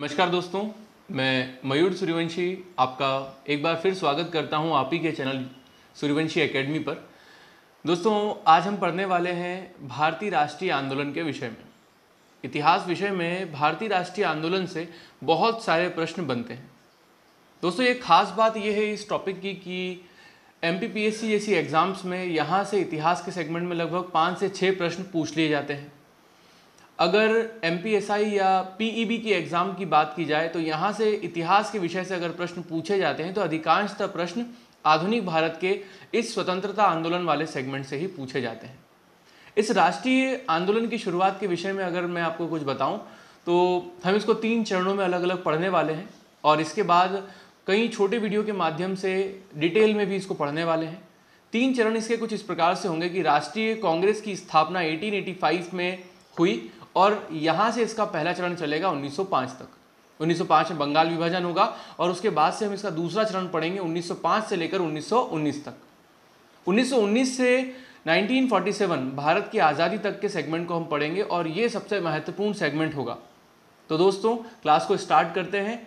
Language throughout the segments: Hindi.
नमस्कार दोस्तों मैं मयूर सूर्यवंशी आपका एक बार फिर स्वागत करता हूं आप ही के चैनल सूर्यवंशी एकेडमी पर दोस्तों आज हम पढ़ने वाले हैं भारतीय राष्ट्रीय आंदोलन के विषय में इतिहास विषय में भारतीय राष्ट्रीय आंदोलन से बहुत सारे प्रश्न बनते हैं दोस्तों एक खास बात ये है इस टॉपिक की कि एम जैसी एग्ज़ाम्स में यहाँ से इतिहास के सेगमेंट में लगभग पाँच से छः प्रश्न पूछ लिए जाते हैं अगर एम या पी e की एग्ज़ाम की बात की जाए तो यहाँ से इतिहास के विषय से अगर प्रश्न पूछे जाते हैं तो अधिकांशतः प्रश्न आधुनिक भारत के इस स्वतंत्रता आंदोलन वाले सेगमेंट से ही पूछे जाते हैं इस राष्ट्रीय आंदोलन की शुरुआत के विषय में अगर मैं आपको कुछ बताऊं तो हम इसको तीन चरणों में अलग अलग पढ़ने वाले हैं और इसके बाद कई छोटे वीडियो के माध्यम से डिटेल में भी इसको पढ़ने वाले हैं तीन चरण इसके कुछ इस प्रकार से होंगे कि राष्ट्रीय कांग्रेस की स्थापना 1885 में हुई और यहाँ से इसका पहला चरण चलेगा 1905 तक 1905 में बंगाल विभाजन होगा और उसके बाद से हम इसका दूसरा चरण पढ़ेंगे 1905 से लेकर 1919 तक 1919 से 1947 भारत की आज़ादी तक के सेगमेंट को हम पढ़ेंगे और ये सबसे महत्वपूर्ण सेगमेंट होगा तो दोस्तों क्लास को स्टार्ट करते हैं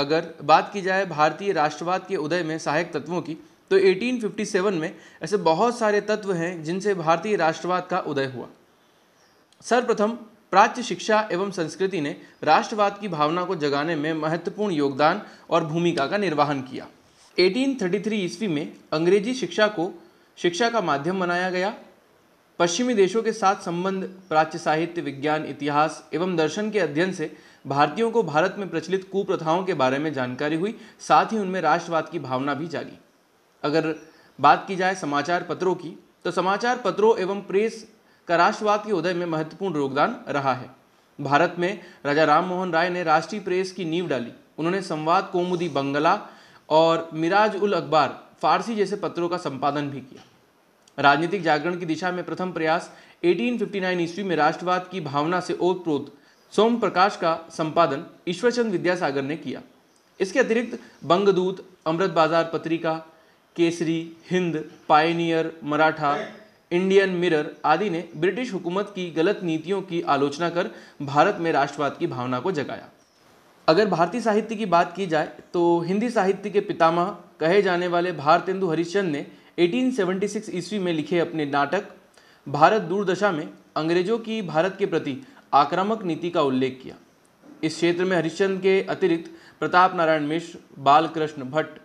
अगर बात की जाए भारतीय राष्ट्रवाद के उदय में सहायक तत्वों की तो 1857 में ऐसे बहुत सारे तत्व हैं जिनसे भारतीय राष्ट्रवाद का उदय हुआ सर्वप्रथम प्राच्य शिक्षा एवं संस्कृति ने राष्ट्रवाद की भावना को जगाने में महत्वपूर्ण योगदान और भूमिका का निर्वाहन किया 1833 ईस्वी में अंग्रेजी शिक्षा को शिक्षा का माध्यम बनाया गया पश्चिमी देशों के साथ संबंध प्राच्य साहित्य विज्ञान इतिहास एवं दर्शन के अध्ययन से भारतीयों को भारत में प्रचलित कुप्रथाओं के बारे में जानकारी हुई साथ ही उनमें राष्ट्रवाद की भावना भी जागी अगर बात की जाए समाचार पत्रों की तो समाचार पत्रों एवं प्रेस का राष्ट्रवाद के उदय में महत्वपूर्ण योगदान रहा है भारत में राजा राम मोहन राय ने राष्ट्रीय प्रेस की नींव डाली उन्होंने संवाद कोमुदी बंगला और मिराज उल अखबार फारसी जैसे पत्रों का संपादन भी किया राजनीतिक जागरण की दिशा में प्रथम प्रयास 1859 ईस्वी में राष्ट्रवाद की भावना से ओतप्रोत सोम प्रकाश का संपादन ईश्वरचंद विद्यासागर ने किया इसके अतिरिक्त बंगदूत Amrita Bazar Patrika Kesari Hind Pioneer Maratha Indian Mirror आदि ने ब्रिटिश हुकूमत की गलत नीतियों की आलोचना कर भारत में राष्ट्रवाद की भावना को जगाया अगर भारतीय साहित्य की बात की जाए तो हिंदी साहित्य के पितामह कहे जाने वाले भारतेंदु हरिश्चंद ने 1876 ईस्वी में लिखे अपने नाटक भारत दूरदशा में अंग्रेजों की भारत के प्रति आक्रामक नीति का उल्लेख किया इस क्षेत्र में हरिश्चंद के अतिरिक्त प्रताप नारायण मिश्र बालकृष्ण भट्ट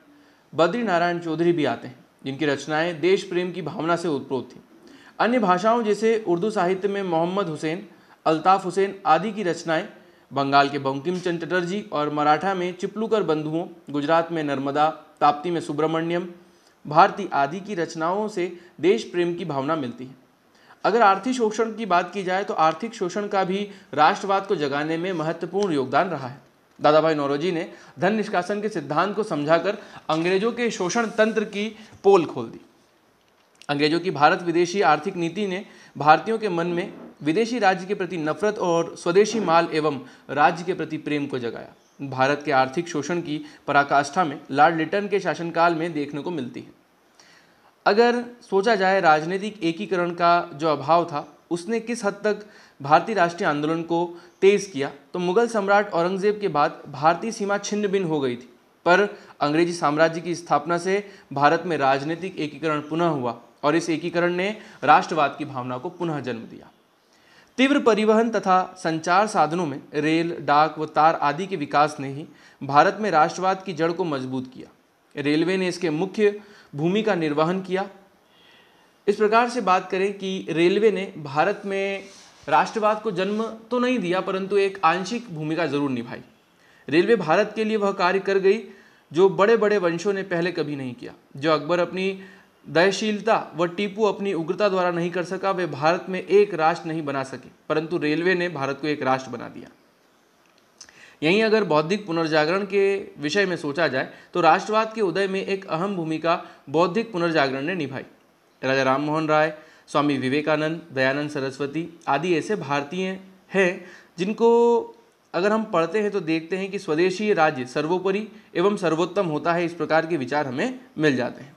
बद्री नारायण चौधरी भी आते हैं जिनकी रचनाएं देश प्रेम की भावना से उत्प्रोत थीं अन्य भाषाओं जैसे उर्दू साहित्य में मोहम्मद हुसैन अल्ताफ़ हुसैन आदि की रचनाएं बंगाल के बंकिम चंद चटर्जी और मराठा में चिपलूकर बंधुओं गुजरात में नर्मदा ताप्ती में सुब्रमण्यम भारती आदि की रचनाओं से देश प्रेम की भावना मिलती है अगर आर्थिक शोषण की बात की जाए तो आर्थिक शोषण का भी राष्ट्रवाद को जगाने में महत्वपूर्ण योगदान रहा है दादा भाई नौरोजी ने धन निष्कासन के सिद्धांत को समझाकर अंग्रेजों के शोषण तंत्र की पोल खोल दी अंग्रेजों की भारत विदेशी आर्थिक नीति ने भारतीयों के मन में विदेशी राज्य के प्रति नफरत और स्वदेशी माल एवं राज्य के प्रति प्रेम को जगाया भारत के आर्थिक शोषण की पराकाष्ठा में लॉर्ड लिटन के शासनकाल में देखने को मिलती है अगर सोचा जाए राजनीतिक एकीकरण का जो अभाव था उसने किस हद तक भारतीय राष्ट्रीय आंदोलन को तेज़ किया तो मुगल सम्राट औरंगजेब के बाद भारतीय सीमा छिन्न भिन्न हो गई थी पर अंग्रेजी साम्राज्य की स्थापना से भारत में राजनीतिक एकीकरण पुनः हुआ और इस एकीकरण ने राष्ट्रवाद की भावना को पुनः जन्म दिया तीव्र परिवहन तथा संचार साधनों में रेल डाक व तार आदि के विकास ने ही भारत में राष्ट्रवाद की जड़ को मजबूत किया रेलवे ने इसके मुख्य भूमि का निर्वहन किया इस प्रकार से बात करें कि रेलवे ने भारत में राष्ट्रवाद को जन्म तो नहीं दिया परंतु एक आंशिक भूमिका जरूर निभाई रेलवे भारत के लिए वह कार्य कर गई जो बड़े बड़े वंशों ने पहले कभी नहीं किया जो अकबर अपनी दयशीलता व टीपू अपनी उग्रता द्वारा नहीं कर सका वे भारत में एक राष्ट्र नहीं बना सके परंतु रेलवे ने भारत को एक राष्ट्र बना दिया यहीं अगर बौद्धिक पुनर्जागरण के विषय में सोचा जाए तो राष्ट्रवाद के उदय में एक अहम भूमिका बौद्धिक पुनर्जागरण ने निभाई राजा राममोहन राय स्वामी विवेकानंद दयानंद सरस्वती आदि ऐसे भारतीय हैं जिनको अगर हम पढ़ते हैं तो देखते हैं कि स्वदेशी राज्य सर्वोपरि एवं सर्वोत्तम होता है इस प्रकार के विचार हमें मिल जाते हैं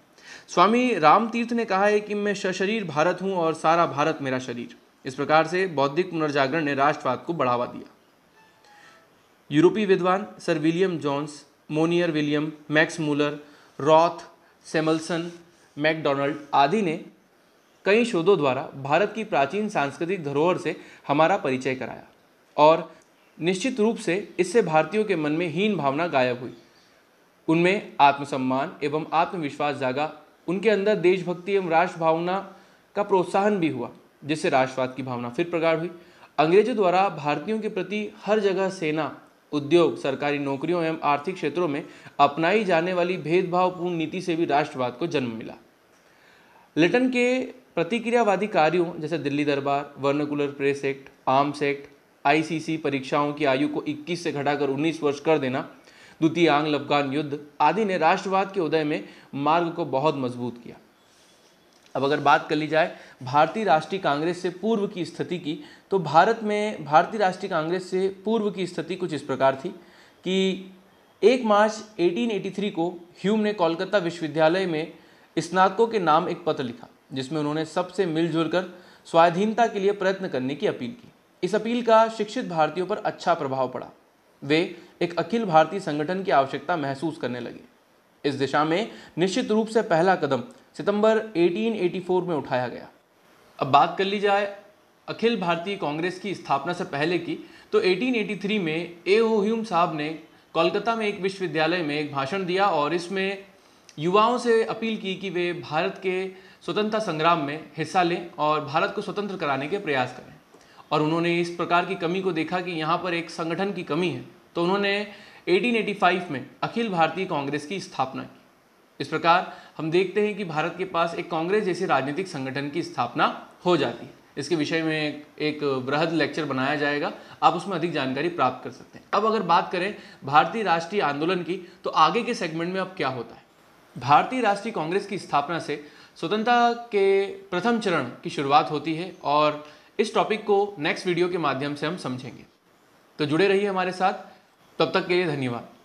स्वामी रामतीर्थ ने कहा है कि मैं सशरीर भारत हूँ और सारा भारत मेरा शरीर इस प्रकार से बौद्धिक पुनर्जागरण ने राष्ट्रवाद को बढ़ावा दिया यूरोपीय विद्वान Sir William Jones Monier William Max Muller Roth सेमल्सन मैकडोनल्ड आदि ने कई शोधों द्वारा भारत की प्राचीन सांस्कृतिक धरोहर से हमारा परिचय कराया और निश्चित रूप से इससे भारतीयों के मन में हीन भावना गायब हुई उनमें आत्मसम्मान एवं आत्मविश्वास जागा उनके अंदर देशभक्ति एवं राष्ट्र भावना का प्रोत्साहन भी हुआ जिससे राष्ट्रवाद की भावना फिर प्रगाढ़ हुई अंग्रेजों द्वारा भारतीयों के प्रति हर जगह सेना उद्योग सरकारी नौकरियों एवं आर्थिक क्षेत्रों में अपनाई जाने वाली भेदभावपूर्ण नीति से भी राष्ट्रवाद को जन्म मिला लिटन के प्रतिक्रियावादी कार्यों जैसे Delhi Durbar vernacular press act arms act ICC परीक्षाओं की आयु को 21 से घटाकर 19 वर्ष कर देना द्वितीय आंग्ल लफगान युद्ध आदि ने राष्ट्रवाद के उदय में मार्ग को बहुत मजबूत किया अब अगर बात कर ली जाए भारतीय राष्ट्रीय कांग्रेस से पूर्व की स्थिति की तो भारत में भारतीय राष्ट्रीय कांग्रेस से पूर्व की स्थिति कुछ इस प्रकार थी कि एक मार्च 1883 को ह्यूम ने कोलकाता विश्वविद्यालय में स्नातकों के नाम एक पत्र लिखा जिसमें उन्होंने सबसे मिलजुल कर स्वाधीनता के लिए प्रयत्न करने की अपील की इस अपील का शिक्षित भारतीयों पर अच्छा प्रभाव पड़ा वे एक अखिल भारतीय संगठन की आवश्यकता महसूस करने लगे इस दिशा में निश्चित रूप से पहला कदम सितंबर 1884 में उठाया गया अब बात कर ली जाए अखिल भारतीय कांग्रेस की स्थापना से पहले की तो 1883 में ए ओ ह्यूम साहब ने कोलकाता में एक विश्वविद्यालय में एक भाषण दिया और इसमें युवाओं से अपील की कि वे भारत के स्वतंत्रता संग्राम में हिस्सा लें और भारत को स्वतंत्र कराने के प्रयास करें और उन्होंने इस प्रकार की कमी को देखा कि यहाँ पर एक संगठन की कमी है तो उन्होंने 1885 में अखिल भारतीय कांग्रेस की स्थापना की इस प्रकार हम देखते हैं कि भारत के पास एक कांग्रेस जैसे राजनीतिक संगठन की स्थापना हो जाती है इसके विषय में एक बृहद लेक्चर बनाया जाएगा आप उसमें अधिक जानकारी प्राप्त कर सकते हैं अब अगर बात करें भारतीय राष्ट्रीय आंदोलन की तो आगे के सेगमेंट में अब क्या होता है भारतीय राष्ट्रीय कांग्रेस की स्थापना से स्वतंत्रता के प्रथम चरण की शुरुआत होती है और इस टॉपिक को नेक्स्ट वीडियो के माध्यम से हम समझेंगे तो जुड़े रहिए हमारे साथ तब तक के लिए धन्यवाद